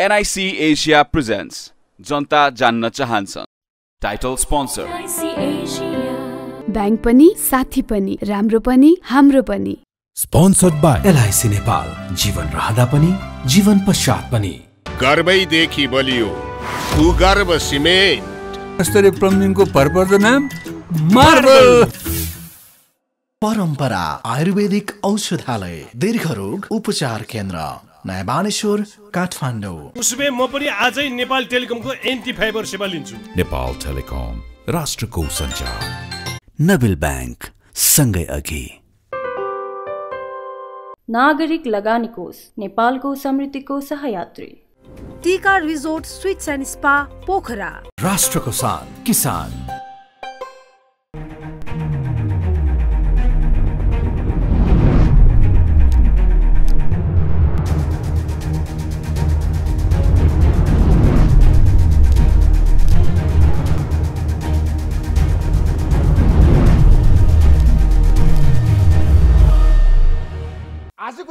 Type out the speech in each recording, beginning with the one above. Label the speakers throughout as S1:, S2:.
S1: NIC Asia presents जनता जान्न चाहन्छ टाइटल स्पोन्सर ब्याङ्क पनि साथी पनि राम्रो पनि हाम्रो पनि
S2: स्पोन्सर्ड बाई एलआइसी नेपाल जीवन रहँदा पनि जीवन पश्चात पनि
S1: गर्वैदेखि बलियो भूगर्भ सिमेन्ट यस्तरी प्लम्बिङको भरपर्दो नाम मार्बल परम्परा आयुर्वेदिक
S2: औषधालय दीर्घ रोग उपचार केन्द्र नयाँ बानेश्वर काठमाडौँ
S1: म पनि आजै नेपाल टेलिकमको एन्टी फाइबर सेवा लिन्छु नेपाल टेलिकम राष्ट्रको सञ्चार नबिल ब्याङ्क सँगै अघि नागरिक लगानी कोष नेपालको समृद्धिको सहयात्री Tika resort suites and spa Pokhara राष्ट्रको शान किसान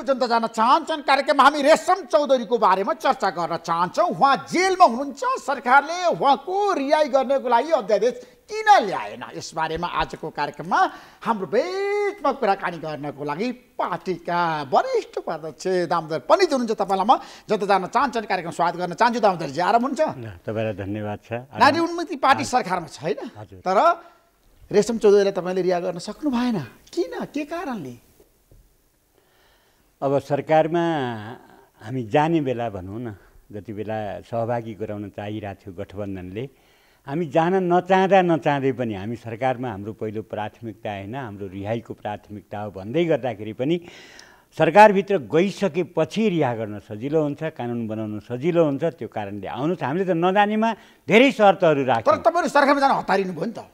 S2: जनता जान चाहन्छन् कार्यक्रममा हामी रेशम चौधरीको बारेमा चर्चा गर्न चाहन्छौँ उहाँ जेलमा हुनुहुन्छ सरकारले उहाँको रिहाई गर्नको लागि अध्यादेश किन ल्याएन यसबारेमा आजको कार्यक्रममा हाम्रो बेचमा कुराकानी गर्नको लागि पार्टीका वरिष्ठ उपाध्यक्ष दामोदर पनि हुनुहुन्छ तपाईँलाई म जता जान चाहन्छन् कार्यक्रम स्वागत गर्न चाहन्छु दामोदरजी आराम हुन्छ
S1: तपाईँलाई धन्यवाद छ नारी
S2: उन्मुक्ति पार्टी सरकारमा छ छैन तर रेशम चौधरीलाई तपाईँले रिहा गर्न सक्नु भएन किन के कारणले
S1: अब सरकारमा हामी जाने बेला भनौँ न जति बेला सहभागी गराउन चाहिरहेको थियो गठबन्धनले हामी जान नचाहँदा नचाहँदै पनि हामी सरकारमा हाम्रो पहिलो प्राथमिकता होइन हाम्रो रिहाईको प्राथमिकता हो भन्दै गर्दाखेरि पनि सरकारभित्र गइसकेपछि रिहा गर्न सजिलो हुन्छ कानुन बनाउन सजिलो हुन्छ त्यो कारणले आउनुहोस् हामीले त नजानेमा धेरै शर्तहरू राख्छ तर तपाईँहरू सरकारमा जान हतारिनु भयो नि त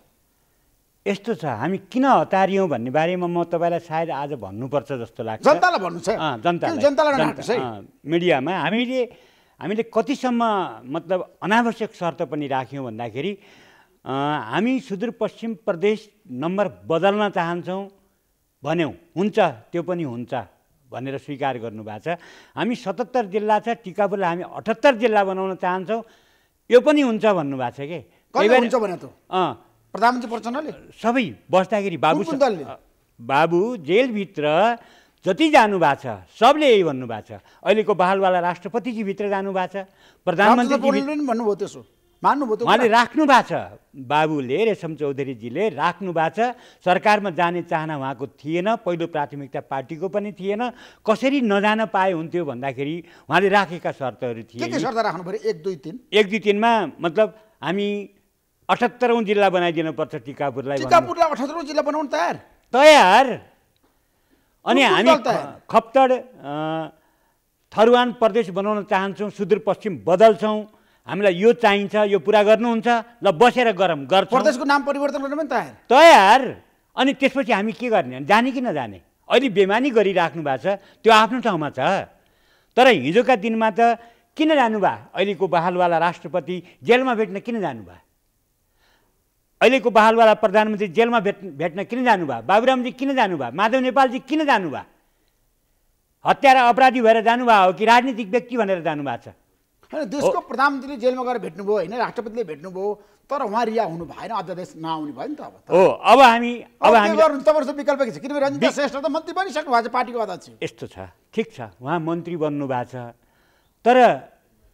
S1: यस्तो छ हामी किन हतारियौँ भन्ने बारेमा म तपाईँलाई सायद आज भन्नुपर्छ जस्तो लाग्छ जनतालाई भन्नु छ मिडियामा हामीले हामीले कतिसम्म मतलब अनावश्यक शर्त पनि राख्यौँ भन्दाखेरि हामी सुदूरपश्चिम प्रदेश नम्बर बदल्न चाहन्छौँ भन्यौँ हुन्छ त्यो पनि हुन्छ भनेर स्वीकार गर्नुभएको छ हामी सतहत्तर जिल्ला छ टिकापुरलाई हामी अठहत्तर जिल्ला बनाउन चाहन्छौँ यो पनि हुन्छ भन्नुभएको छ कि प्रधानमन्त्री प्रचण्डले सबै बस्दाखेरि बाबु बाबु जेलभित्र जति जानुभएको छ सबले यही भन्नुभएको छ अहिलेको बहालवाला राष्ट्रपतिजीभित्र जानुभएको छ प्रधानमन्त्री
S2: भन्नुभयो त्यसो मान्नुभयो उहाँले राख्नु
S1: भएको छ बाबुले रेशम चौधरीजीले राख्नु भएको छ सरकारमा जाने चाहना उहाँको थिएन पहिलो प्राथमिकता पार्टीको पनि थिएन कसरी नजान पाए हुन्थ्यो भन्दाखेरि उहाँले राखेका शर्तहरू थिए शर्त राख्नु पऱ्यो एक दुई तिन एक दुई तिनमा मतलब हामी अठहत्तरौँ जिल्ला बनाइदिनुपर्छ टिकापुरलाई टिकापुरलाई
S2: अठहत्तरौँ जिल्ला बनाउनु तयार तयार अनि हामी
S1: खप्तड थरुवान प्रदेश बनाउन चाहन्छौँ सुदूरपश्चिम बदल्छौँ हामीलाई यो चाहिन्छ यो पुरा गर्नुहुन्छ ल बसेर गरम गर प्रदेशको नाम
S2: परिवर्तन गर्न पनि
S1: तयार तयार अनि त्यसपछि हामी के गर्ने जाने कि नजाने अहिले बेमानी गरिराख्नु भएको छ त्यो आफ्नो ठाउँमा छ तर हिजोका दिनमा त किन जानुभयो अहिलेको बहालवाला राष्ट्रपति जेलमा भेट्न किन जानुभयो अहिलेको बहालवाला प्रधानमन्त्री जेलमा भेट भेट्न किन जानुभयो बाबुरामजी किन जानुभयो माधव नेपालजी किन जानुभयो हत्यारा अपराधी भएर जानुभयो हो कि राजनीतिक व्यक्ति भनेर जानुभएको
S2: छ होइन देशको प्रधानमन्त्रीले जेलमा गएर भेट्नुभयो होइन राष्ट्रपतिले भेट्नुभयो तर उहाँ रिया हुनु भएन अध्यादेश नआउने भयो नि त अब
S1: हो अब हामी अब हामी तपाईँको विकल्प के छ किनभने श्रेष्ठ त मन्त्री बनिसक्नु भएको छ पार्टीको अध्यक्ष यस्तो छ ठिक छ उहाँ मन्त्री बन्नु भएको छ तर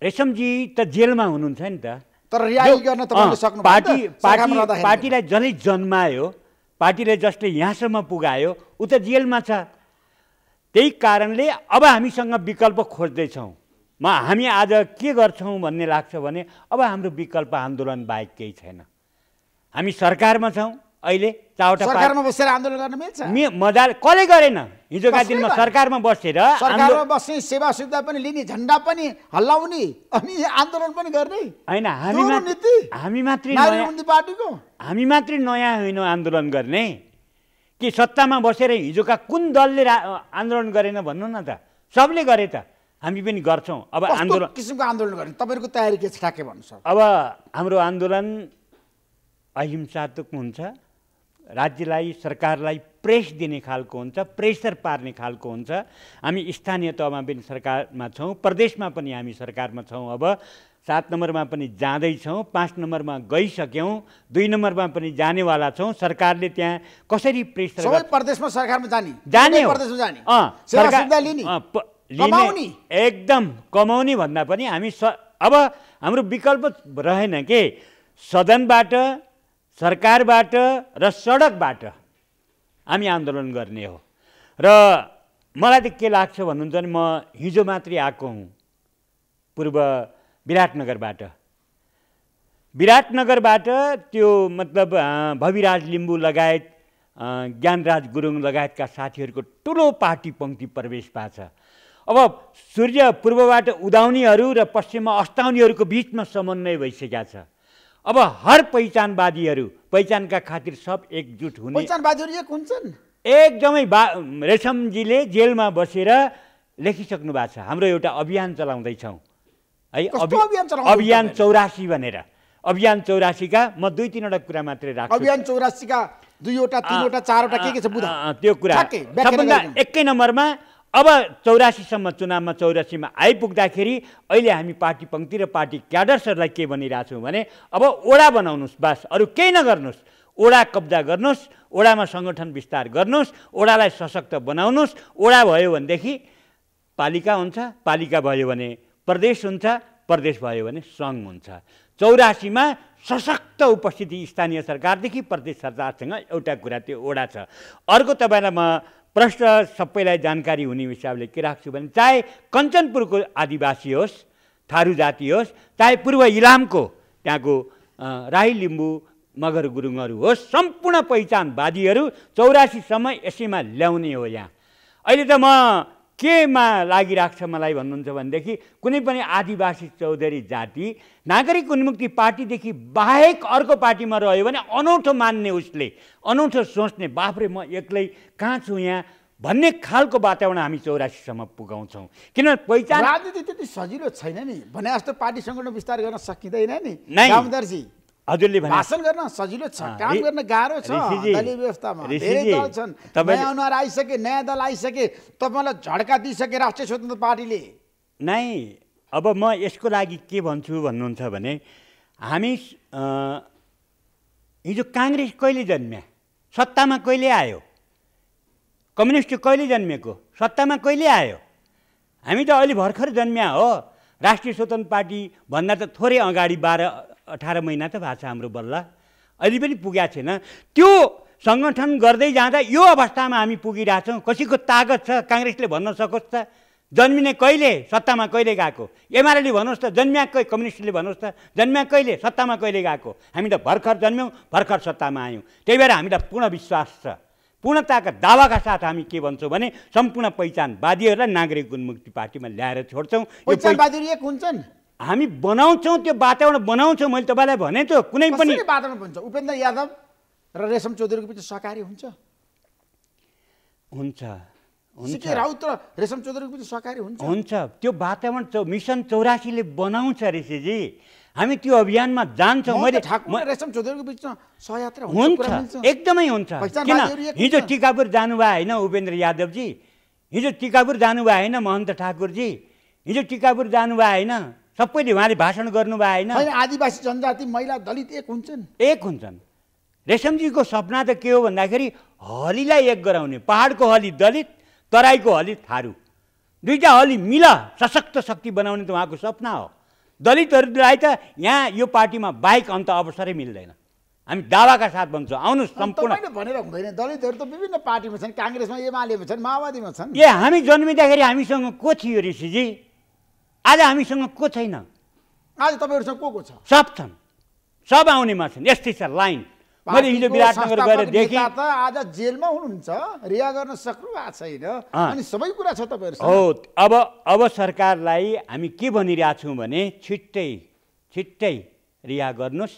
S1: रेशमजी त जेलमा हुनुहुन्छ नि त तर रियाली गर्न सक्नु पार्टी पार्टी पार्टीलाई जसले जन्मायो पार्टीले जसले यहाँसम्म पुगायो ऊ त जेलमा छ त्यही कारणले अब हामीसँग विकल्प खोज्दैछौँ म हामी आज के गर्छौँ भन्ने लाग्छ भने अब हाम्रो विकल्प आन्दोलन बाहेक केही छैन हामी सरकारमा छौँ अहिले चारवटा सरकारमा बसेर आन्दोलन
S2: गर्न मिल्छ
S1: मजाले कसले गरेन हिजोका दिनमा सरकारमा बसेर सरकारमा
S2: बस्ने सेवा सुविधा पनि लिने झन्डा पनि हल्लाउने अनि आन्दोलन पनि गर्ने
S1: होइन हामी हामी मात्रै पार्टीको हामी मात्रै नयाँ होइन आन्दोलन गर्ने कि सत्तामा बसेर हिजोका कुन दलले आन्दोलन गरेन भन्नु न त सबले गरे त हामी पनि गर्छौँ अब आन्दोलन
S2: किसिमको आन्दोलन गर्ने तपाईँहरूको तयारी के छ ठ्याक्कै भन्नु
S1: अब हाम्रो आन्दोलन अहिंसात्मक हुन्छ राज्यलाई सरकारलाई प्रेस दिने खालको हुन्छ प्रेसर पार्ने खालको हुन्छ हामी स्थानीय तहमा पनि सरकारमा छौँ प्रदेशमा पनि हामी सरकारमा छौँ अब सात नम्बरमा पनि जाँदैछौँ पाँच नम्बरमा गइसक्यौँ दुई नम्बरमा पनि जानेवाला छौँ सरकारले त्यहाँ कसरी प्रेसर सबै
S2: प्रदेशमा सरकारमा जाने जाने प्रदेशमा जाने सरकार
S1: लिने लिने एकदम कमाउने भन्दा पनि हामी स अब हाम्रो विकल्प रहेन के सदनबाट सरकारबाट र सडकबाट हामी आन्दोलन गर्ने हो र मलाई त के लाग्छ भन्नुहुन्छ भने म हिजो मात्रै आएको हुँ पूर्व विराटनगरबाट विराटनगरबाट त्यो मतलब भविराज लिम्बू लगायत ज्ञानराज गुरुङ लगायतका साथीहरूको ठुलो पार्टी पङ्क्ति प्रवेश छ अब सूर्य पूर्वबाट उदाउनेहरू र पश्चिममा अस्ताउनेहरूको बिचमा समन्वय भइसकेका छ अब हर पहिचानवादीहरू पहिचानका खातिर सब एकजुट हुने पहिचानवादीहरू एक हुन्छन् एकदमै बा रेशमजीले जेलमा बसेर लेखिसक्नु भएको छ हाम्रो एउटा अभियान चलाउँदैछौँ है अभियान अभियान चौरासी भनेर अभियान चौरासीका म दुई तिनवटा कुरा मात्रै राख्छु अभियान चौरासीका दुईवटा तिनवटा चारवटा के के छ त्यो कुरा सबभन्दा एकै नम्बरमा अब चौरासीसम्म चुनावमा चौरासीमा आइपुग्दाखेरि अहिले हामी पार्टी पङ्क्ति र पार्टी क्याडर्सहरूलाई के भनिरहेछौँ भने अब ओडा बनाउनुहोस् बास अरू केही नगर्नुहोस् ओडा कब्जा गर्नुहोस् ओडामा सङ्गठन विस्तार गर्नुहोस् ओडालाई सशक्त बनाउनुहोस् ओडा भयो भनेदेखि पालिका हुन्छ पालिका भयो भने प्रदेश हुन्छ प्रदेश भयो भने सङ्घ हुन्छ चौरासीमा सशक्त उपस्थिति स्थानीय सरकारदेखि प्रदेश सरकारसँग एउटा कुरा त्यो ओडा छ अर्को तपाईँलाई म प्रश्न सबैलाई जानकारी हुने हिसाबले के राख्छु भने चाहे कञ्चनपुरको आदिवासी होस् थारू जाति होस् चाहे पूर्व इलामको त्यहाँको राई लिम्बू मगर गुरुङहरू होस् सम्पूर्ण पहिचानवादीहरू चौरासीसम्म यसैमा ल्याउने हो यहाँ अहिले त म केमा लागिरहेको छ मलाई भन्नुहुन्छ भनेदेखि कुनै पनि आदिवासी चौधरी जाति नागरिक उन्मुक्ति पार्टीदेखि बाहेक अर्को पार्टीमा रह्यो भने अनौठो मान्ने उसले अनौठो सोच्ने बाफ्रे म एक्लै कहाँ छु यहाँ भन्ने खालको वातावरण हामी चौरासीसम्म पुगाउँछौँ किन पहिचान राजनीति
S2: त्यति सजिलो छैन नि भने जस्तो पार्टी सङ्गठन विस्तार गर्न सकिँदैन नि नामदारजी
S1: हजुरले भाषण
S2: गर्न सजिलो छ काम गर्न गाह्रो छ दलीय व्यवस्थामा धेरै दल छन् नयाँ अनुहार आइसके नयाँ दल आइसके
S1: तपाईँलाई झड्का दिइसके राष्ट्रिय स्वतन्त्र पार्टीले नै अब म यसको लागि के भन्छु भन्नुहुन्छ भने हामी हिजो काङ्ग्रेस कहिले जन्म्या सत्तामा कहिले आयो कम्युनिस्ट कहिले जन्मेको सत्तामा कहिले आयो हामी त अहिले भर्खर जन्म्या हो राष्ट्रिय स्वतन्त्र पार्टीभन्दा त थोरै अगाडि बाह्र अठार महिना त भएको छ हाम्रो बल्ल अहिले पनि पुगेको छैन त्यो सङ्गठन गर्दै जाँदा यो अवस्थामा हामी पुगिरहेछौँ कसैको तागत छ काङ्ग्रेसले भन्न सकोस् त जन्मिने कहिले सत्तामा कहिले गएको एमआरएले भन्नुहोस् त जन्मिया कै कम्युनिस्टले भन्नुहोस् त जन्म्या कहिले सत्तामा कहिले गएको हामी त भर्खर जन्म्यौँ भर्खर सत्तामा आयौँ त्यही भएर हामीलाई पूर्ण विश्वास छ पूर्णताका दावाका साथ हामी के भन्छौँ भने सम्पूर्ण पहिचानवादीहरूलाई नागरिक उन्मुक्ति पार्टीमा ल्याएर छोड्छौँ हामी बनाउँछौँ त्यो वातावरण बनाउँछौँ मैले तपाईँलाई भने त्यो कुनै पनि
S2: वातावरण भन्छ उपेन्द्र यादव र रेशम चौधरीको बिच सहकारी हुन्छ
S1: हुन्छ राउत र रेशम चौधरीको बिच सहकारी हुन्छ हुन्छ त्यो वातावरण मिसन चौरासीले बनाउँछ ऋषिजी हामी त्यो अभियानमा जान्छौँ मैले रेशम चौधरीको बिचमा सहयात्रा हुन्छ एकदमै हुन्छ किन हिजो टिकापुर जानुभयो होइन उपेन्द्र यादवजी हिजो टिकापुर जानुभयो होइन महन्त ठाकुरजी हिजो टिकापुर जानुभयो होइन सबैले उहाँले भाषण गर्नुभयो होइन आदिवासी जनजाति महिला दलित एक हुन्छन् एक हुन्छन् रेशमजीको सपना त के हो भन्दाखेरि हलीलाई एक गराउने पहाडको हली दलित तराईको हली थारू दुईवटा हली मिल सशक्त शक्ति बनाउने त उहाँको सपना हो दलितहरूलाई त यहाँ यो पार्टीमा बाहेक अन्त अवसरै मिल्दैन हामी दावाका साथ भन्छौँ आउनुहोस् सम्पूर्ण
S2: भनेर हुँदैन दलितहरू त विभिन्न पार्टीमा छन् काङ्ग्रेसमा एमालेमा छन् माओवादीमा छन् ए हामी
S1: जन्मिँदाखेरि हामीसँग को थियो ऋषिजी आज हामीसँग को छैन
S2: आज तपाईँहरूसँग को को छ
S1: सब छन् सब आउनेमा छन् यस्तै छ लाइन मैले हिजो विराटनगर गएर देखेँ त
S2: आज जेलमा हुनुहुन्छ रिया गर्न सक्नु भएको छैन अनि सबै कुरा छ तपाईँहरू हो
S1: अब अब सरकारलाई हामी के भनिरहेछौँ भने छिट्टै छिट्टै रिहा गर्नुहोस्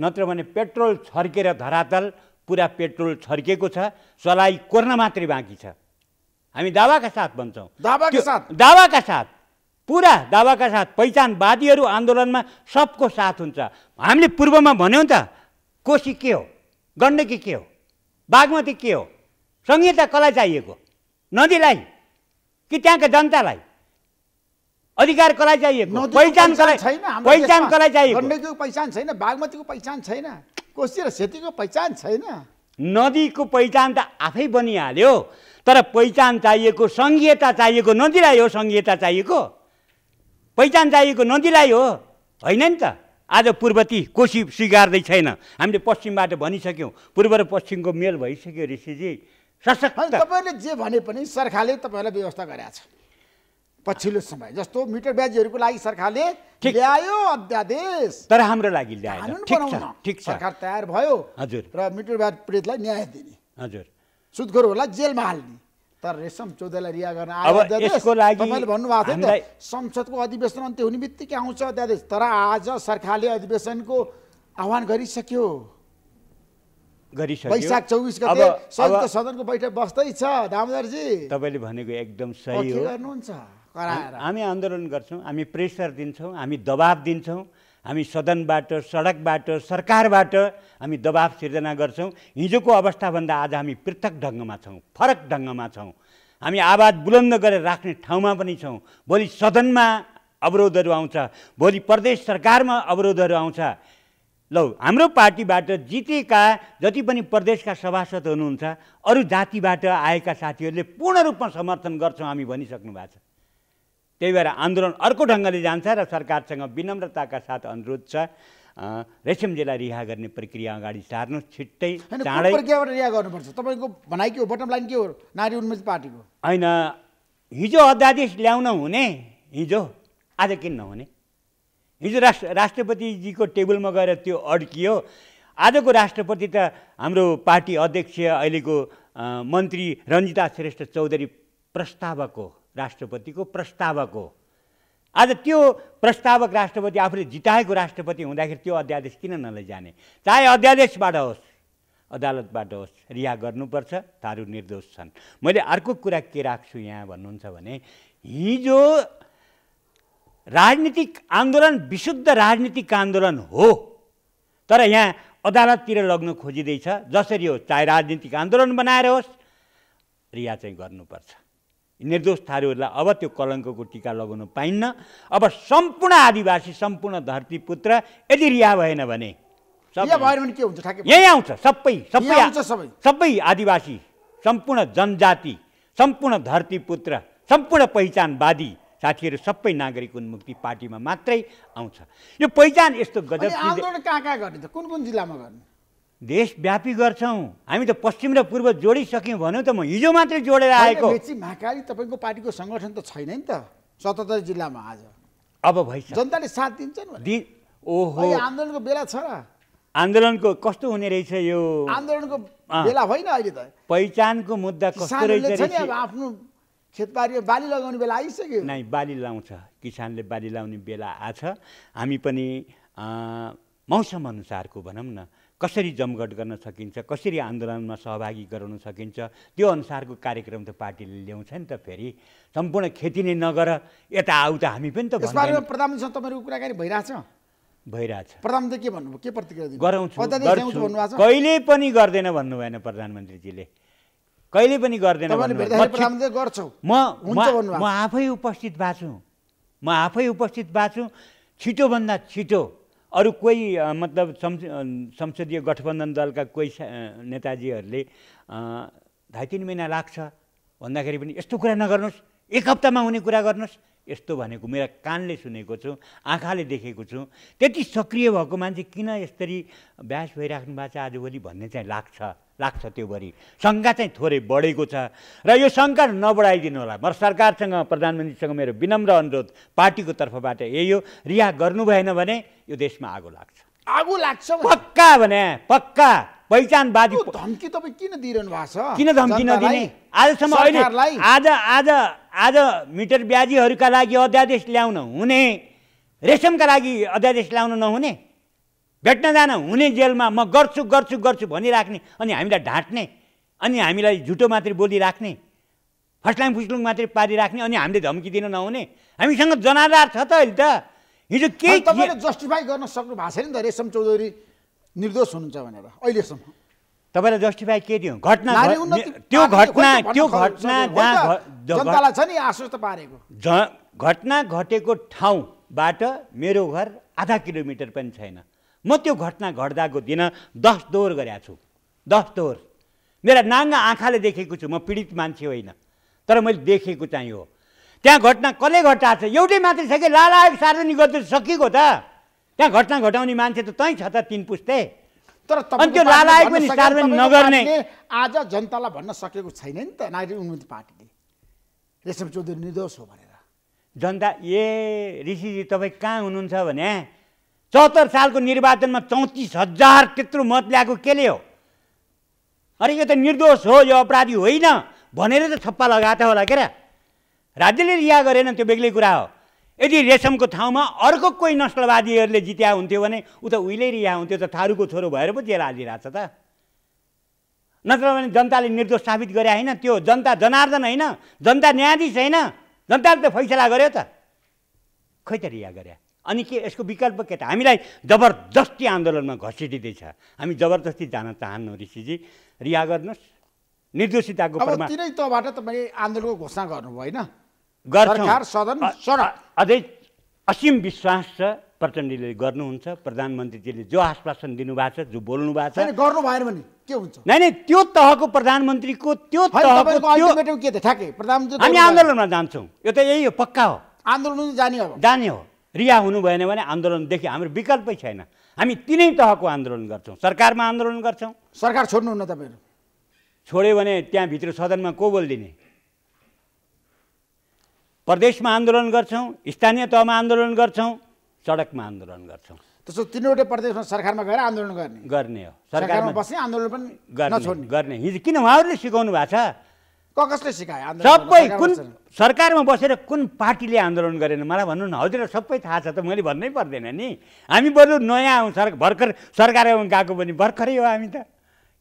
S1: नत्र भने पेट्रोल छर्केर धरातल पुरा पेट्रोल छर्किएको छ सलाई कोर्न मात्रै बाँकी छ हामी दावाका साथ भन्छौँ दावाका साथ दावाका साथ पुरा दावाका साथ पहिचानवादीहरू आन्दोलनमा सबको साथ हुन्छ हामीले पूर्वमा भन्यौँ त कोशी के हो गण्डकी के हो बागमती के हो संहिता कसलाई चाहिएको नदीलाई कि त्यहाँका जनतालाई अधिकार कसलाई चाहिएको पहिचान कसलाई पहिचान कसलाई चाहिएको गण्डकीको
S2: पहिचान छैन बागमतीको पहिचान छैन कोशी र सेतीको पहिचान
S1: छैन नदीको पहिचान त आफै बनिहाल्यो तर पहिचान चाहिएको सङ्घीयता चाहिएको नदीलाई हो सङ्घीयता चाहिएको पहिचान चाहिएको नदीलाई हो होइन नि त आज पूर्वती कोसी स्वीकार्दै छैन हामीले पश्चिमबाट भनिसक्यौँ पूर्व र पश्चिमको मेल भइसक्यो ऋषिजी सशक्त तपाईँले जे भने पनि सरकारले
S2: तपाईँलाई व्यवस्था गराएको छ पछिल्लो समय जस्तो मिटर ब्याजीहरूको लागि सरकारले ल्यायो अध्यादेश तर हाम्रो लागि ल्यायो ठिक छ सरकार तयार भयो हजुर र मिटर ब्याज पीडितलाई न्याय दिने हजुर सुदखोरहरूलाई जेलमा हाल्ने तर रेशम चौधरीलाई रिहा गर्न तपाईँले भन्नुभएको थियो नि संसदको अधिवेशन अन्त्य हुने बित्तिकै आउँछ अध्यादेश तर आज सरकारले अधिवेशनको आह्वान गरिसक्यो
S1: वैशाख चौबिस गते संयुक्त सदनको बैठक बस्दैछ दामोदरजी तपाईँले भनेको एकदम सही हो गर्नुहुन्छ हामी आन्दोलन गर्छौँ हामी प्रेसर दिन्छौँ हामी दबाब दिन्छौँ हामी सदनबाट सडकबाट सरकारबाट हामी दबाब सिर्जना गर्छौँ हिजोको अवस्थाभन्दा आज हामी पृथक ढङ्गमा छौँ फरक ढङ्गमा छौँ हामी आवाज बुलन्द गरेर राख्ने ठाउँमा पनि छौँ भोलि सदनमा अवरोधहरू आउँछ भोलि प्रदेश सरकारमा अवरोधहरू आउँछ लौ हाम्रो पार्टीबाट जितेका जति पनि प्रदेशका सभासद हुनुहुन्छ अरू जातिबाट आएका साथीहरूले पूर्ण रूपमा समर्थन गर्छौँ हामी भनिसक्नु भएको छ त्यही भएर आन्दोलन अर्को ढङ्गले जान्छ र सरकारसँग विनम्रताका साथ अनुरोध छ रेशमजीलाई रिहा गर्ने प्रक्रिया अगाडि सार्नु छिट्टै प्रक्रियाबाट
S2: रिहा गर्नुपर्छ तपाईँको भनाइ के हो बटम लाइन के हो नारी उन्मुक्त पार्टीको
S1: होइन हिजो अध्यादेश ल्याउन हुने हिजो आज किन नहुने हिजो राष्ट्र राष्ट्रपतिजीको टेबलमा गएर त्यो अड्कियो आजको राष्ट्रपति त हाम्रो पार्टी अध्यक्ष अहिलेको मन्त्री रन्जिता श्रेष्ठ चौधरी प्रस्तावक हो राष्ट्रपतिको प्रस्तावक हो आज त्यो प्रस्तावक राष्ट्रपति आफूले जिताएको राष्ट्रपति हुँदाखेरि त्यो अध्यादेश किन नलैजाने चाहे अध्यादेशबाट होस् अदालतबाट होस् रिहा गर्नुपर्छ तारू निर्दोष छन् मैले अर्को कुरा के राख्छु यहाँ भन्नुहुन्छ भने हिजो राजनीतिक आन्दोलन विशुद्ध राजनीतिक आन्दोलन हो तर यहाँ अदालततिर लग्न खोजिँदैछ जसरी होस् चाहे राजनीतिक आन्दोलन बनाएर होस् रिया चाहिँ गर्नुपर्छ निर्दोष थारूहरूलाई अब त्यो कलङ्कको टिका लगाउनु पाइन्न अब सम्पूर्ण आदिवासी सम्पूर्ण धरती पुत्र यदि रिहा भएन भने
S2: यहीँ
S1: आउँछ सबै सबै सबै आदिवासी सम्पूर्ण जनजाति सम्पूर्ण धरती पुत्र सम्पूर्ण पहिचानवादी साथीहरू सबै नागरिक उन्मुक्ति पार्टीमा मात्रै आउँछ यो पहिचान यस्तो गजब
S2: कहाँ कहाँ गर्ने त कुन कुन जिल्लामा गर्ने
S1: देशव्यापी गर्छौँ हामी त पश्चिम र पूर्व जोडिसक्यौँ भन्यो त म हिजो मात्रै जोडेर आएको
S2: महाकाली तपाईँको पार्टीको सङ्गठन त छैन नि त सतहत्तर जिल्लामा आज अब भइसक्यो जनताले साथ दिन्छन्
S1: दि ओहो
S2: आन्दोलनको बेला छ
S1: आन्दोलनको कस्तो हुने रहेछ यो
S2: आन्दोलनको बेला होइन अहिले त
S1: पहिचानको मुद्दा कस्तो रहेछ आफ्नो खेतबारीमा बाली लगाउने बेला आइसक्यो नै बाली लाउँछ किसानले बाली लाउने बेला आछ हामी पनि मौसम अनुसारको भनौँ न कसरी जमघट गर्न सकिन्छ कसरी आन्दोलनमा सहभागी गराउन सकिन्छ त्यो अनुसारको कार्यक्रम त पार्टीले ल्याउँछ नि त फेरि सम्पूर्ण खेती नै नगर यता आउ त हामी पनि त प्रधानमन्त्रीसँग
S2: तपाईँहरूको कुराकानी भइरहेछ भइरहेछ प्रधानमन्त्री के भन्नुभयो के प्रतिक्रिया गराउँछु कहिले
S1: पनि गर्दैन भन्नु भएन प्रधानमन्त्रीजीले कहिले पनि गर्दैन म आफै उपस्थित भएको छु म आफै उपस्थित भएको छु छिटोभन्दा छिटो अरू कोही मतलब संसदीय गठबन्धन दलका कोही नेताजीहरूले ढाई तिन महिना लाग्छ भन्दाखेरि पनि यस्तो कुरा नगर्नुहोस् एक हप्तामा हुने कुरा गर्नुहोस् यस्तो भनेको मेरा कानले सुनेको छु आँखाले देखेको छु त्यति सक्रिय भएको मान्छे किन यसरी ब्यास भइराख्नु भएको छ आजभोलि भन्ने चाहिँ लाग्छ लाग्छ त्योभरि शङ्का चाहिँ थोरै बढेको छ र यो शङ्का नबढाइदिनु होला म सरकारसँग प्रधानमन्त्रीसँग मेरो विनम्र अनुरोध पार्टीको तर्फबाट यही हो रिहा गर्नु भएन भने यो देशमा आगो लाग्छ आगो लाग्छ पक्का भने पक्का पहिचानवादी धम्की
S2: तपाईँ किन दिइरहनु भएको छ किन धम्की नदिने आजसम्म अहिले आज आज
S1: आज मिटर ब्याजीहरूका लागि अध्यादेश ल्याउन हुने रेशमका लागि अध्यादेश ल्याउन नहुने भेट्न जान हुने जेलमा म गर्छु गर्छु गर्छु भनिराख्ने अनि हामीलाई ढाँट्ने अनि हामीलाई झुटो मात्रै बोलिराख्ने फस्टलाइन फुस्लुङ मात्रै पारिराख्ने अनि हामीले धम्की दिन नहुने हामीसँग जनाधार छ त अहिले त हिजो केही जस्टिफाई गर्न सक्नु भएको छैन नि त रेशम चौधरी निर्दोष हुनुहुन्छ भनेर अहिलेसम्म तपाईँलाई जस्टिफाई के दियो घटना त्यो घटना त्यो घटना जनतालाई छ
S2: नि आश्वस्त पारेको
S1: घटना घटेको ठाउँबाट मेरो घर आधा किलोमिटर पनि छैन म त्यो घटना घट्दाको दिन दस दोहोर गरेका छु दस दोहोर मेरा नाङ्गा आँखाले देखेको छु म पीडित मान्छे होइन तर मैले देखेको चाहिँ हो त्यहाँ घटना कसले घटाएको छ एउटै मात्रै छ कि लालायक सार्वजनिक गर्दै सकिएको त त्यहाँ घटना घटाउने मान्छे त तैँ छ त तिन पुस्ते तर त्यो लालायक पनि सार्वजनिक नगर्ने
S2: आज जनतालाई भन्न सकेको छैन नि त नागरिक उन्मुक्ति पार्टीले
S1: रेशम चौधरी निर्दोष हो भनेर जनता ए ऋषिजी तपाईँ कहाँ हुनुहुन्छ भने चौहत्तर सालको निर्वाचनमा चौतिस हजार त्यत्रो मत ल्याएको केले हो अरे यो त निर्दोष हो यो अपराधी होइन भनेर त छप्पा लगाएको होला के राज्यले रिया गरेन त्यो बेग्लै कुरा हो यदि रेशमको ठाउँमा अर्को कोही नस्लवादीहरूले जित्या हुन्थ्यो भने ऊ त उहिले रिया हुन्थ्यो त थारूको छोरो भएर पो जेल छ त नत्र भने जनताले निर्दोष साबित गरे होइन त्यो जनता जनार्दन होइन जनता न्यायाधीश होइन जनताले त फैसला गर्यो त खै त रिया गरे अनि के यसको विकल्प के त हामीलाई जबरजस्ती आन्दोलनमा घसिटिँदैछ हामी जबरजस्ती जान चाहन्नौँ ऋषिजी रिहा गर्नुहोस् निर्दोषिताको तिनै
S2: तहबाट तपाईँले आन्दोलनको घोषणा
S1: गर्नुभयो होइन गर्छौँ अझै असीम विश्वास छ प्रचण्डले गर्नुहुन्छ प्रधानमन्त्रीजीले जो आश्वासन दिनुभएको छ जो बोल्नु भएको छ गर्नु भएन भने के हुन्छ नै नै त्यो तहको प्रधानमन्त्रीको त्यो
S2: प्रधानमन्त्री हामी आन्दोलनमा
S1: जान्छौँ यो त यही हो पक्का हो
S2: आन्दोलन जाने हो
S1: जाने हो रिया हुनु भएन भने आन्दोलनदेखि हाम्रो विकल्पै छैन हामी तिनै तहको आन्दोलन गर्छौँ सरकारमा आन्दोलन गर्छौँ सरकार छोड्नुहुन्न तपाईँहरू छोड्यो भने त्यहाँभित्र सदनमा को बोलिदिने प्रदेशमा आन्दोलन गर्छौँ स्थानीय तहमा आन्दोलन गर्छौँ सडकमा आन्दोलन गर्छौँ त्यसो तिनवटै प्रदेशमा सरकारमा गएर आन्दोलन गर्ने गर्ने हो सरकारमा बस्ने आन्दोलन पनि गर्ने गर्ने हिजो किन उहाँहरूले सिकाउनु भएको छ
S2: कसले सिकायो सबै कुन
S1: सरकारमा बसेर कुन पार्टीले आन्दोलन गरेन मलाई भन्नु न हजुर सबै थाहा छ त मैले भन्नै पर्दैन नि हामी बरु नयाँ आउँ सर भर्खर सरकार गएको पनि भर्खरै हो हामी त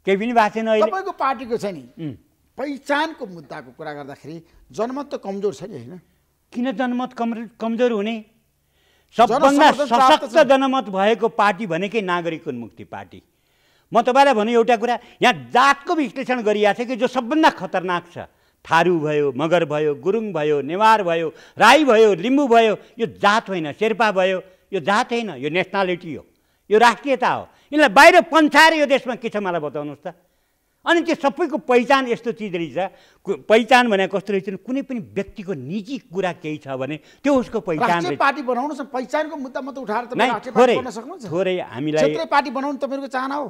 S1: केही पनि भएको छैन अहिले तपाईँको पार्टीको छ नि पहिचानको मुद्दाको
S2: कुरा गर्दाखेरि जनमत
S1: त कमजोर छ नि होइन किन जनमत कम कमजोर हुने
S2: सबभन्दा सशक्त
S1: जनमत भएको पार्टी भनेकै नागरिक उन्मुक्ति पार्टी म तपाईँलाई भनौँ एउटा कुरा यहाँ जातको विश्लेषण गरिएको छ कि जो सबभन्दा खतरनाक छ थारू भयो मगर भयो गुरुङ भयो नेवार भयो राई भयो लिम्बू भयो यो जात होइन शेर्पा भयो यो जात होइन यो नेसनालिटी हो यो राष्ट्रियता हो यिनलाई बाहिर पन्छाएर यो देशमा के छ मलाई बताउनुहोस् त अनि त्यो सबैको पहिचान यस्तो चिज रहेछ पहिचान भने कस्तो रहेछ कुनै पनि व्यक्तिको निजी कुरा केही छ भने त्यो उसको पहिचान पार्टी
S2: बनाउनु पहिचानको मुद्दा मात्रै उठाएर
S1: थोरै हामीलाई
S2: पार्टी बनाउनु तपाईँहरूको चाहना हो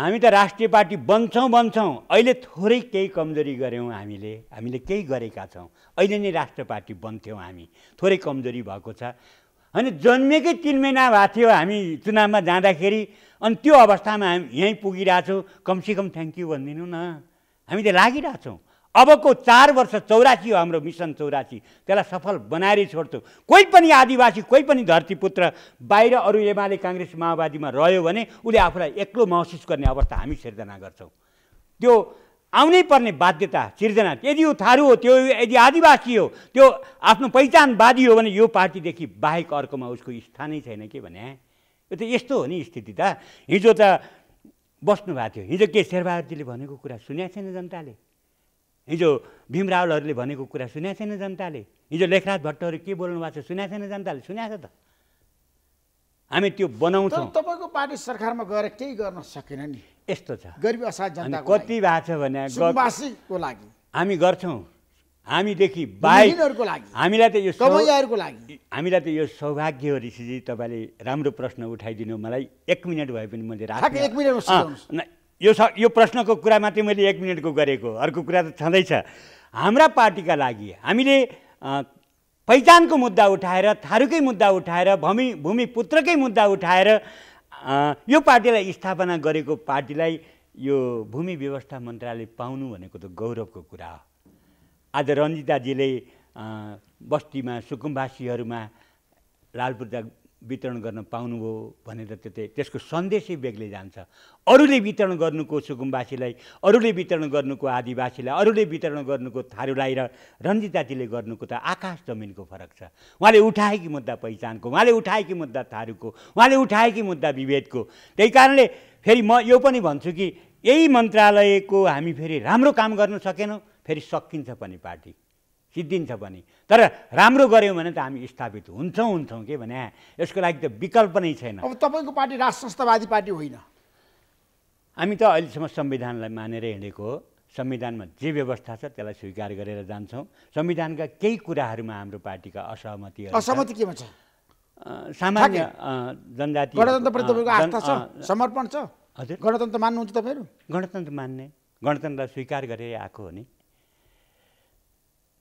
S1: हामी त राष्ट्रिय पार्टी बन्छौँ बन्छौँ अहिले थोरै केही कमजोरी गऱ्यौँ हामीले हामीले केही गरेका छौँ अहिले नै राष्ट्रिय पार्टी बन्थ्यौँ हामी थोरै कमजोरी भएको छ होइन जन्मेकै तिन महिना भएको थियो हामी चुनावमा जाँदाखेरि अनि त्यो अवस्थामा हामी यहीँ पुगिरहेछौँ कमसेकम थ्याङ्क यू भनिदिनु न हामी त लागिरहेछौँ अबको चार वर्ष चौरासी हो हाम्रो मिसन चौरासी त्यसलाई सफल बनाएरै छोड्छु कोही पनि आदिवासी कोही पनि धरतीपुत्र बाहिर अरू एमाले काङ्ग्रेस माओवादीमा रह्यो भने उसले आफूलाई एक्लो महसुस गर्ने अवस्था हामी सिर्जना गर्छौँ त्यो आउनै पर्ने बाध्यता सिर्जना यदि ऊ थारू हो त्यो यदि आदिवासी हो त्यो आफ्नो पहिचानवादी हो भने यो पार्टीदेखि बाहेक अर्कोमा उसको स्थानै छैन के भने यो त यस्तो हो नि स्थिति त हिजो त बस्नु भएको थियो हिजो के शेरबहादुरजीले भनेको कुरा सुनेको छैन जनताले हिजो भीमरावलहरूले भनेको कुरा सुनेको छैन जनताले हिजो लेखराज भट्टहरू के बोल्नु भएको छ सुनेको छैन जनताले सुनेको छ त हामी त्यो बनाउँछौँ तपाईँको पार्टी सरकारमा गएर केही गर्न सकेन नि यस्तो छ गरिब
S2: असाध्य कति
S1: भएको छ भने
S2: लागि
S1: हामी गर्छौँ हामीदेखि लागि हामीलाई त यो लागि हामीलाई त यो सौभाग्य हो ऋषिजी तपाईँले राम्रो प्रश्न उठाइदिनु मलाई एक मिनट भए पनि मैले मिनट यो स यो प्रश्नको कुरा मात्रै मैले एक मिनटको गरेको अर्को कुरा त छँदैछ हाम्रा पार्टीका लागि हामीले पहिचानको मुद्दा उठाएर थारूकै मुद्दा उठाएर भूमि भूमिपुत्रकै मुद्दा उठाएर यो पार्टीलाई स्थापना गरेको पार्टीलाई यो भूमि व्यवस्था मन्त्रालय पाउनु भनेको त गौरवको कुरा हो आज रन्जिताजीले बस्तीमा सुकुम्बासीहरूमा लालपुर्जा वितरण गर्न पाउनुभयो भनेर त्यो त्यसको सन्देशै बेग्लै जान्छ अरूले वितरण गर्नुको सुकुम्बासीलाई अरूले वितरण गर्नुको आदिवासीलाई अरूले वितरण गर्नुको थारूलाई र रन्जिताजीले गर्नुको त आकाश जमिनको फरक छ उहाँले उठाएकी मुद्दा पहिचानको उहाँले उठाएकी मुद्दा थारूको उहाँले उठाएकी मुद्दा विभेदको त्यही कारणले फेरि म यो पनि भन्छु कि यही मन्त्रालयको हामी फेरि राम्रो काम गर्न सकेनौँ फेरि सकिन्छ पनि पार्टी सिद्धिन्छ पनि तर राम्रो गऱ्यौँ भने त हामी स्थापित हुन्छौँ हुन्छौँ के भने यसको लागि त विकल्प नै छैन
S2: अब तपाईँको पार्टी राष्ट्र पार्टी होइन
S1: हामी त अहिलेसम्म संविधानलाई मानेर हिँडेको हो संविधानमा जे व्यवस्था छ त्यसलाई स्वीकार गरेर जान्छौँ संविधानका केही कुराहरूमा हाम्रो पार्टीका असहमति असहमति
S2: केमा छ सामान्य
S1: जनजाति गणतन्त्र समर्पण छ हजुर
S2: गणतन्त्र मान्नुहुन्छ तपाईँहरू गणतन्त्र मान्ने
S1: गणतन्त्रलाई स्वीकार गरेर आएको हो नि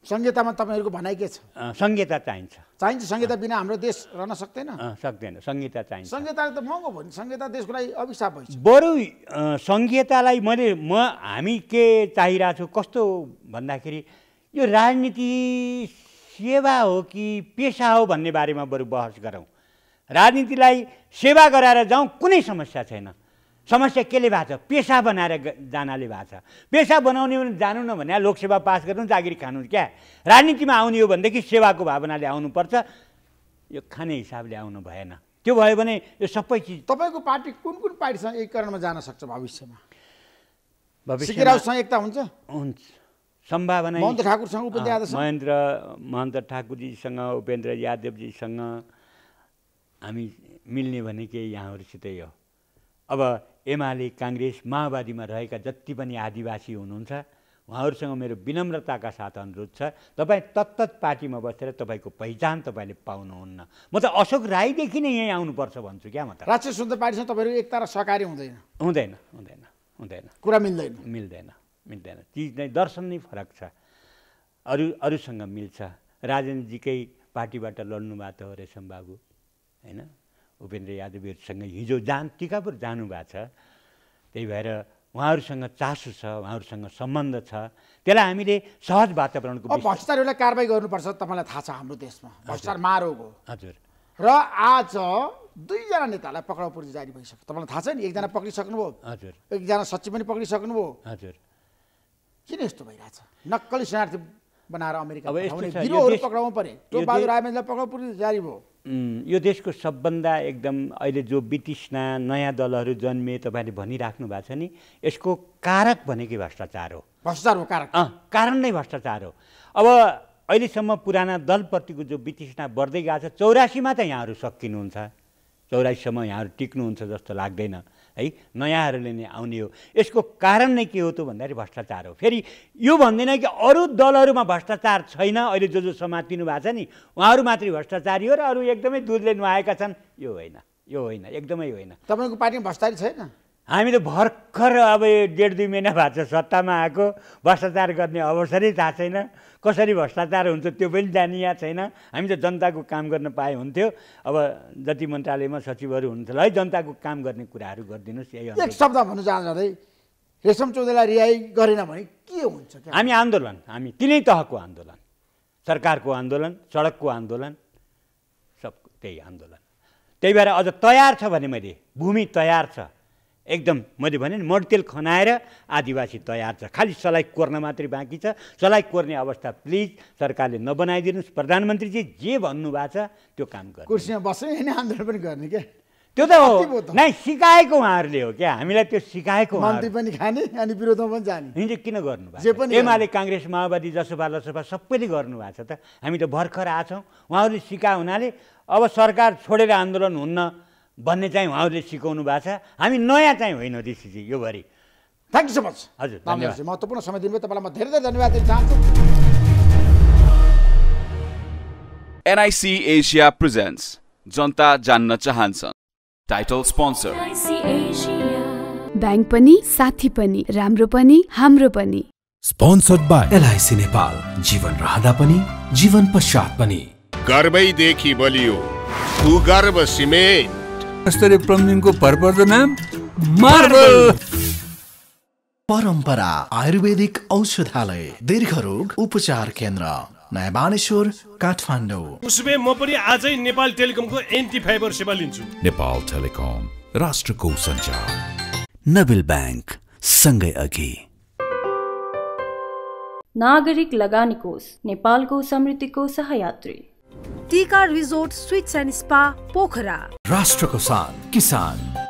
S2: संहितामा तपाईँहरूको भनाइ के छ
S1: संहिता चाहिन्छ चाहिन्छ
S2: संहिता बिना हाम्रो
S1: देश रहन सक्दैन सक्दैन संहिता चाहिन्छ
S2: संहिताले त महँगो भयो नि संहिता देशको लागि अभिशाप भइसक्यो
S1: बरु संहितालाई मैले म हामी के चाहिरहेको छु कस्तो भन्दाखेरि यो राजनीति सेवा हो कि पेसा हो भन्ने बारेमा बरु बहस गरौँ राजनीतिलाई सेवा गराएर जाउँ कुनै समस्या छैन समस्या केले भएको छ पेसा बनाएर जानाले भएको छ पेसा बनाउने जानु न भने लोकसेवा पास गर्नु जागिर खानु क्या राजनीतिमा आउने हो भनेदेखि सेवाको भावनाले आउनुपर्छ यो खाने हिसाबले आउनु भएन त्यो भयो भने यो सबै चिज तपाईँको पार्टी कुन कुन पार्टीसँग एकीकरणमा जान सक्छ भविष्यमा भविष्य एकता हुन्छ हुन्छ सम्भावना महेन्द्र ठाकुरसँग महेन्द्र महन्त ठाकुरजीसँग उपेन्द्र यादवजीसँग हामी मिल्ने भने के यहाँहरूसितै हो अब एमाले काङ्ग्रेस माओवादीमा रहेका जति पनि आदिवासी हुनुहुन्छ उहाँहरूसँग मेरो विनम्रताका साथ अनुरोध छ तपाईँ तत्त पार्टीमा बसेर तपाईँको पहिचान तपाईँले पाउनुहुन्न म त अशोक राईदेखि नै यहीँ आउनुपर्छ भन्छु क्या म त राष्ट्रिय स्वतन्त्र पार्टीसँग तपाईँहरू एकता र सहकारी हुँदैन हुँदैन हुँदैन हुँदैन कुरा मिल्दैन मिल्दैन मिल्दैन चिज नै दर्शन नै फरक छ अरू अरूसँग मिल्छ राजेन्द्रजीकै पार्टीबाट लड्नु भएको हो रेशम बाबु होइन उपेन्द्र यादवहरूसँग हिजो जान टिकापुर जानुभएको छ त्यही भएर उहाँहरूसँग चासो छ उहाँहरूसँग सम्बन्ध छ त्यसलाई हामीले सहज वातावरणको
S2: भ्रष्टाचारीलाई कारवाही गर्नुपर्छ तपाईँलाई थाहा छ हाम्रो देशमा भ्रष्टाचार महारोग हो हजुर र आज दुईजना नेतालाई पक्राउ पर्ने जारी भइसक्यो तपाईँलाई थाहा छ नि एकजना पक्रिसक्नुभयो हजुर एकजना सचिव पनि पक्रिसक्नुभयो हजुर किन यस्तो भइरहेछ नक्कली शरणार्थी बनाएर अमेरिका पक्राउनु पऱ्यो बहादुर आयो पक्राउ पर्ने जारी भयो
S1: यो देशको सबभन्दा एकदम अहिले जो ब्रिटिसना नयाँ दलहरू जन्मे तपाईँले भनिराख्नु भएको छ नि यसको कारक भनेकै भ्रष्टाचार हो भ्रष्टाचार हो कारक कारण नै भ्रष्टाचार हो अब अहिलेसम्म पुराना दलप्रतिको जो वितृष्णा बढ्दै गएको छ चौरासीमा त यहाँहरू सकिनुहुन्छ चौरासीसम्म यहाँहरू टिक्नुहुन्छ जस्तो लाग्दैन है नयाँहरूले नै आउने हो यसको कारण नै के हो त भन्दाखेरि भ्रष्टाचार हो फेरि यो भन्दैन कि अरू दलहरूमा भ्रष्टाचार छैन अहिले जो जो समातिनु भएको छ नि उहाँहरू मात्रै भ्रष्टाचारी हो र अरू एकदमै दुधले नुहाएका छन् यो होइन यो होइन एकदमै होइन तपाईँको पार्टीमा भ्रष्टाचार छैन हामी त भर्खर अब डेढ दुई महिना भएको छ सत्तामा आएको भ्रष्टाचार गर्ने अवसरै थाहा छैन कसरी भ्रष्टाचार हुन्छ त्यो पनि जानिया छैन हामी त जनताको काम गर्न पाए हुन्थ्यो अब जति मन्त्रालयमा सचिवहरू हुन्थ्यो है जनताको काम गर्ने कुराहरू गरिदिनुहोस् यही एक
S2: शब्द भन्न चाहँदै रेशम चौधरीलाई रिहाई गरेन भने के हुन्छ
S1: हामी आन्दोलन हामी तिनै तहको आन्दोलन सरकारको आन्दोलन सडकको आन्दोलन सब त्यही आन्दोलन त्यही भएर अझ तयार छ भने मैले भूमि तयार छ एकदम मैले भने नि खनाएर आदिवासी तयार छ खालि सलाई कोर्न मात्रै बाँकी छ सलाइ कोर्ने अवस्था प्लिज सरकारले नबनाइदिनुहोस् प्रधानमन्त्रीजी जे भन्नुभएको छ त्यो काम गर्नु
S2: कुर्सीमा बस्यो होइन आन्दोलन पनि गर्ने क्या
S1: त्यो त हो नै सिकाएको उहाँहरूले हो क्या हामीलाई त्यो सिकाएको
S2: पनि खाने अनि विरोधमा पनि जाने
S1: हिजो किन गर्नु पनि एमाले काङ्ग्रेस माओवादी जसोभा लसोभा सबैले गर्नुभएको छ त हामी त भर्खर आएको छौँ उहाँहरूले सिकाए हुनाले अब सरकार छोडेर आन्दोलन हुन्न भन्ने चाहिँ उहाँहरूले सिकाउनु भएको छ हामी नयाँ चाहिँ होइन ऋषिजी योभरि थ्याङ्क यू सो मच हजुर धन्यवाद
S2: महत्त्वपूर्ण समय दिनुभयो तपाईँलाई म धेरै धेरै धन्यवाद दिन चाहन्छु
S1: एनआइसी एसिया प्रेजेन्ट्स जनता जान्न चाहन्छन् टाइटल स्पोन्सर ब्याङ्क पनि साथी पनि राम्रो पनि हाम्रो पनि
S2: स्पोन्सर्ड बाई एलआइसी नेपाल जीवन रहँदा पनि
S1: जीवन पश्चात पनि गर्वैदेखि बलियो गर्व सिमेन्ट स्तरीय प्लम्बिङको भरपर्दो नाम मार्बल
S2: परम्परा आयुर्वेदिक औषधालय दीर्घ रोग उपचार केन्द्र नयाँ
S1: बानेश्वर काठमाडौँ उसमे म पनि आजै नेपाल टेलिकमको एन्टी फाइबर सेवा लिन्छु नेपाल टेलिकम राष्ट्रको सञ्चार नबिल ब्याङ्क सँगै अघि नागरिक लगानी कोष नेपालको समृद्धिको सहयात्री Tika resort suites and spa Pokhara को सान किसान